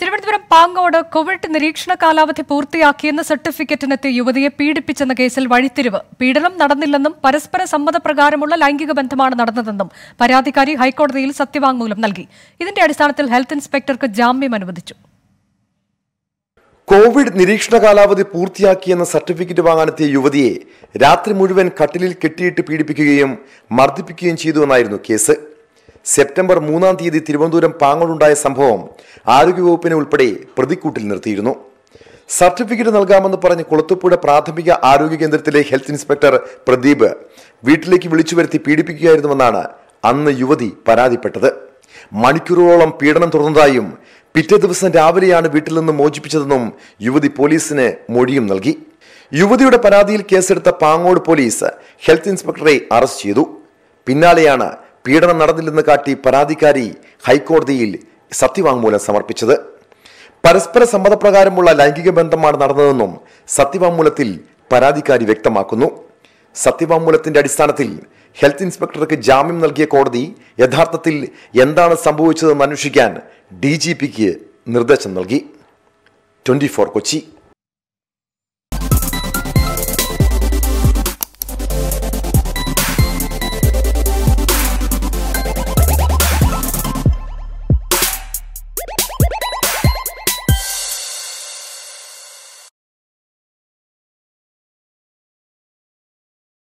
Thiruvananthapuram Pangode Covid നിരീക്ഷണ കാലാവധി പൂർത്തിയാക്കിയെന്ന സർട്ടിഫിക്കറ്റിനെത്തി യുവതിയെ പീഡിപ്പിച്ചെന്ന കേസിൽ വഴിത്തിരിവ് പീഡനം നടന്നില്ലെന്നും പരസ്പര സമ്മതപ്രകാരമുള്ള ലൈംഗിക ബന്ധമാണ് നടന്നതെന്നും പരാതിക്കാരി ഹൈക്കോടതിയിൽ സത്യവാങ്മൂലം നൽകി ഇതിന്റെ അടിസ്ഥാനത്തിൽ ഹെൽത്ത് ഇൻസ്പെക്ടർക്ക് ജാമ്യം അനുവദിച്ചു കോവിഡ് നിരീക്ഷണ കാലാവധി പൂർത്തിയാക്കിയെന്ന സർട്ടിഫിക്കറ്റ് വാങ്ങാനെത്തിയ യുവതിയെ രാത്രി മുഴുവൻ കട്ടിലിൽ കെട്ടിയിട്ട് പീഡിപ്പിക്കുകയും മർദ്ദിപ്പിക്കുകയും ചെയ്തുവെന്നായിരുന്നു കേസ് സെപ്റ്റംബർ മൂന്നാം തീയതി തിരുവനന്തപുരം പാങ്ങോടുണ്ടായ സംഭവം ആരോഗ്യവകുപ്പിനെ ഉൾപ്പെടെ പ്രതിക്കൂട്ടിൽ നിർത്തിയിരുന്നു സർട്ടിഫിക്കറ്റ് നൽകാമെന്ന് പറഞ്ഞ് കുളത്തുപ്പുഴ പ്രാഥമിക ആരോഗ്യ കേന്ദ്രത്തിലെ ഹെൽത്ത് ഇൻസ്പെക്ടർ പ്രദീപ് വീട്ടിലേക്ക് വിളിച്ചു വരുത്തി പീഡിപ്പിക്കുകയായിരുന്നുവെന്നാണ് അന്ന് യുവതി പരാതിപ്പെട്ടത് മണിക്കൂറുകളോളം പീഡനം തുടർന്നതായും പിറ്റേ ദിവസം രാവിലെയാണ് വീട്ടിൽ നിന്ന് മോചിപ്പിച്ചതെന്നും യുവതി പോലീസിന് മൊഴിയും നൽകി യുവതിയുടെ പരാതിയിൽ കേസെടുത്ത Pangode police health inspector arrest ചെയ്തു പിന്നാലെയാണ് പീഡനം നടന്നില്ലെന്ന് കാട്ടി പരാതിക്കാരി ഹൈക്കോടതിയിൽ സത്യവാങ്മൂലം സമർപ്പിച്ചത് പരസ്പര സമ്മതപ്രകാരമുള്ള ലൈംഗിക ബന്ധമാണ് നടന്നതെന്നും സത്യവാങ്മൂലത്തിൽ പരാതിക്കാരി വ്യക്തമാക്കുന്നു സത്യവാങ്മൂലത്തിന്റെ അടിസ്ഥാനത്തിൽ ഹെൽത്ത് ഇൻസ്പെക്ടർക്ക് ജാമ്യം നൽകിയ കോടതി യഥാർത്ഥത്തിൽ എന്താണ് സംഭവിച്ചതെന്ന് അന്വേഷിക്കാൻ ഡി ജി പിക്ക് നിർദ്ദേശം നൽകി ട്വന്റി ഫോർ കൊച്ചി